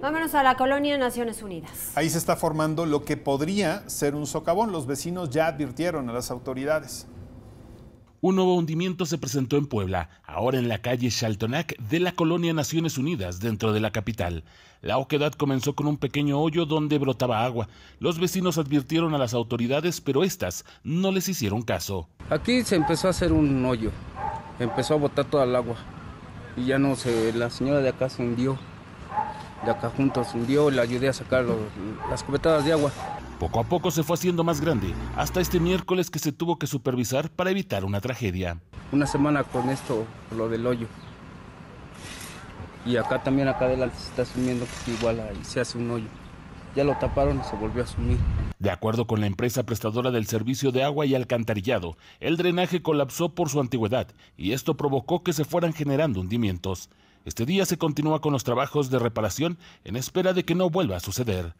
Vámonos a la colonia Naciones Unidas. Ahí se está formando lo que podría ser un socavón. Los vecinos ya advirtieron a las autoridades. Un nuevo hundimiento se presentó en Puebla, ahora en la calle Chaltonac de la colonia Naciones Unidas, dentro de la capital. La oquedad comenzó con un pequeño hoyo donde brotaba agua. Los vecinos advirtieron a las autoridades, pero estas no les hicieron caso. Aquí se empezó a hacer un hoyo, empezó a botar toda el agua y ya no se, la señora de acá se hundió de acá junto subió, le ayudé a sacar las cubetadas de agua. Poco a poco se fue haciendo más grande, hasta este miércoles que se tuvo que supervisar para evitar una tragedia. Una semana con esto, lo del hoyo. Y acá también, acá adelante se está sumiendo, igual ahí se hace un hoyo. Ya lo taparon y se volvió a sumir. De acuerdo con la empresa prestadora del servicio de agua y alcantarillado, el drenaje colapsó por su antigüedad y esto provocó que se fueran generando hundimientos. Este día se continúa con los trabajos de reparación en espera de que no vuelva a suceder.